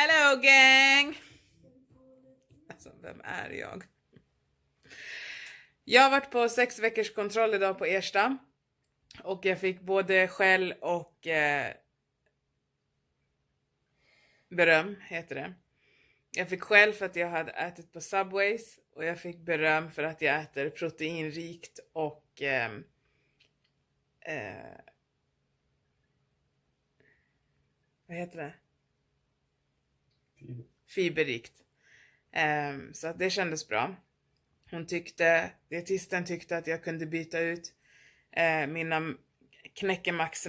Hello gang! Alltså, vem är jag? Jag har varit på sex veckors kontroll idag på Ersta och jag fick både skäll och eh, beröm, heter det. Jag fick skäll för att jag hade ätit på Subways och jag fick beröm för att jag äter proteinrikt och eh, eh, vad heter det? fiberrikt. Um, så att det kändes bra. Hon tyckte, dietisten tyckte att jag kunde byta ut eh, mina knäckemax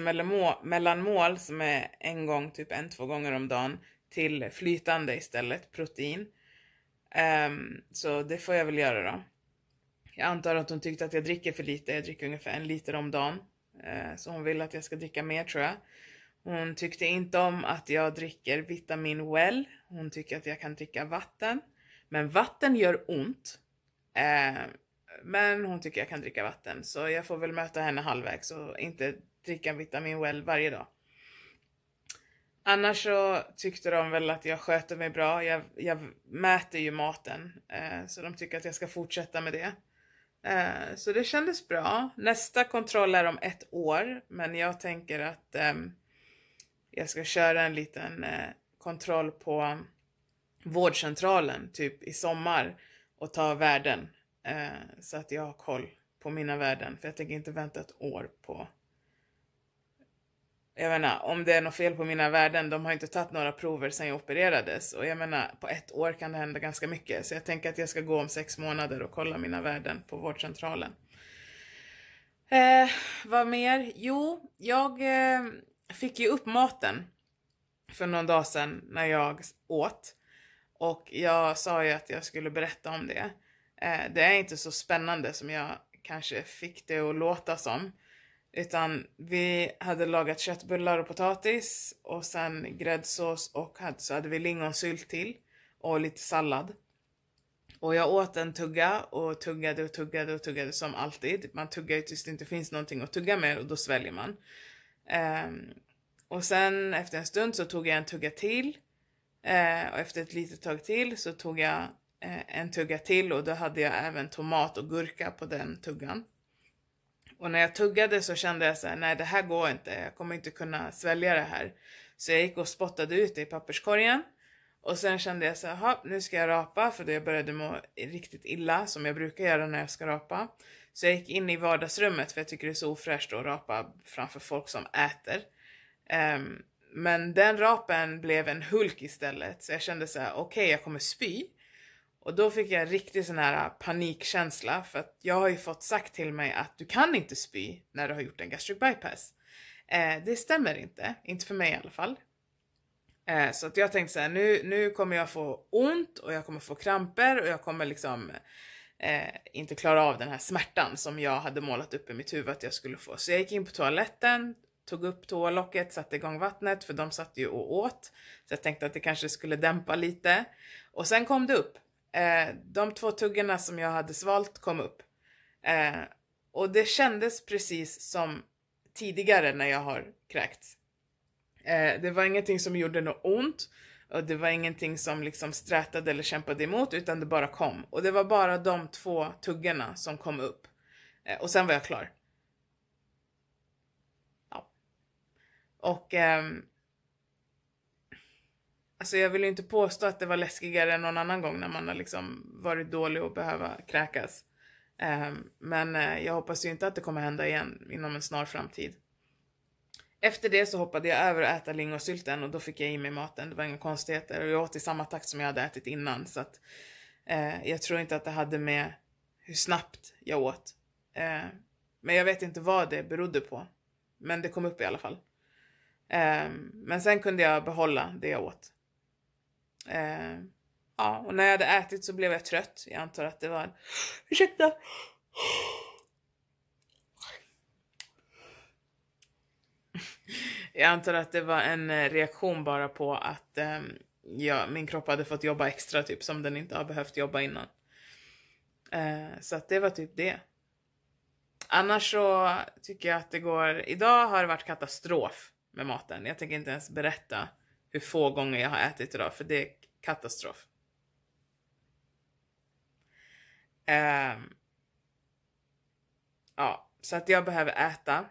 mellanmål som är en gång, typ en, två gånger om dagen till flytande istället, protein. Um, så det får jag väl göra då. Jag antar att hon tyckte att jag dricker för lite. Jag dricker ungefär en liter om dagen. Uh, så hon vill att jag ska dricka mer tror jag. Hon tyckte inte om att jag dricker vitamin well. Hon tycker att jag kan dricka vatten. Men vatten gör ont. Eh, men hon tycker jag kan dricka vatten. Så jag får väl möta henne halvvägs och inte dricka vitamin well varje dag. Annars så tyckte de väl att jag sköter mig bra. Jag, jag mäter ju maten. Eh, så de tycker att jag ska fortsätta med det. Eh, så det kändes bra. Nästa kontroll är om ett år. Men jag tänker att ehm, jag ska köra en liten eh, kontroll på vårdcentralen typ i sommar och ta värden eh, så att jag har koll på mina värden för jag tänker inte vänta ett år på jag menar, om det är något fel på mina värden, de har inte tagit några prover sedan jag opererades och jag menar, på ett år kan det hända ganska mycket. Så jag tänker att jag ska gå om sex månader och kolla mina värden på vårdcentralen. Eh, vad mer? Jo, jag eh, fick ju upp maten för någon dag sedan när jag åt och jag sa ju att jag skulle berätta om det. Eh, det är inte så spännande som jag kanske fick det att låta som. Utan vi hade lagat köttbullar och potatis och sen gräddsås och hade, så hade vi lingonsylt till och lite sallad. Och jag åt en tugga och tuggade och tuggade och tuggade som alltid. Man tuggar ju tills det inte finns någonting att tugga med och då sväljer man. Um, och sen efter en stund så tog jag en tugga till. Uh, och efter ett litet tag till så tog jag uh, en tugga till och då hade jag även tomat och gurka på den tuggan. Och när jag tuggade så kände jag så här, nej det här går inte, jag kommer inte kunna svälja det här. Så jag gick och spottade ut det i papperskorgen. Och sen kände jag så här, nu ska jag rapa för då jag började må riktigt illa som jag brukar göra när jag ska rapa. Så jag gick in i vardagsrummet för jag tycker det är så ofräscht att rapa framför folk som äter. Um, men den rapen blev en Hulk istället så jag kände så här: okej okay, jag kommer spy. Och då fick jag riktigt sån här äh, panikkänsla för att jag har ju fått sagt till mig att du kan inte spy när du har gjort en gastric bypass. Eh, det stämmer inte, inte för mig i alla fall. Eh, så att jag tänkte så här, nu, nu kommer jag få ont och jag kommer få kramper och jag kommer liksom eh, inte klara av den här smärtan som jag hade målat upp i mitt huvud att jag skulle få. Så jag gick in på toaletten, tog upp toalocket, satte igång vattnet för de satt ju och åt. Så jag tänkte att det kanske skulle dämpa lite. Och sen kom det upp. Eh, de två tuggorna som jag hade svalt kom upp. Eh, och det kändes precis som tidigare när jag har kräkts. Eh, det var ingenting som gjorde något ont. Och det var ingenting som liksom strätade eller kämpade emot utan det bara kom. Och det var bara de två tuggarna som kom upp. Eh, och sen var jag klar. Ja. Och... Eh, alltså jag vill ju inte påstå att det var läskigare än någon annan gång när man har liksom varit dålig och behöva kräkas. Ehm, eh, men jag hoppas ju inte att det kommer hända igen inom en snar framtid. Efter det så hoppade jag över att äta lingonsylten och då fick jag i mig maten. Det var inga konstigheter och jag åt i samma takt som jag hade ätit innan så att eh, jag tror inte att det hade med hur snabbt jag åt. Eh, men jag vet inte vad det berodde på. Men det kom upp i alla fall. Eh, men sen kunde jag behålla det jag åt. Eh, ja, och när jag hade ätit så blev jag trött. Jag antar att det var... Ursäkta! Jag antar att det var en eh, reaktion bara på att um, ja, min kropp hade fått jobba extra typ som den inte har behövt jobba innan. Uh, så att det var typ det. Annars så tycker jag att det går, idag har det varit katastrof med maten. Jag tänker inte ens berätta hur få gånger jag har ätit idag för det är katastrof. Uh, ja, så att jag behöver äta.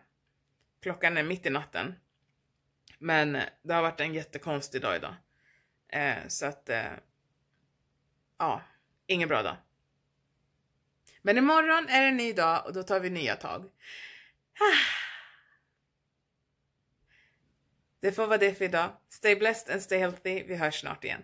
Klockan är mitt i natten. Men det har varit en jättekonstig dag idag. Eh, så att, eh, ja, ingen bra dag. Men imorgon är det en ny dag och då tar vi nya tag. Det får vara det för idag. Stay blessed and stay healthy. Vi hörs snart igen.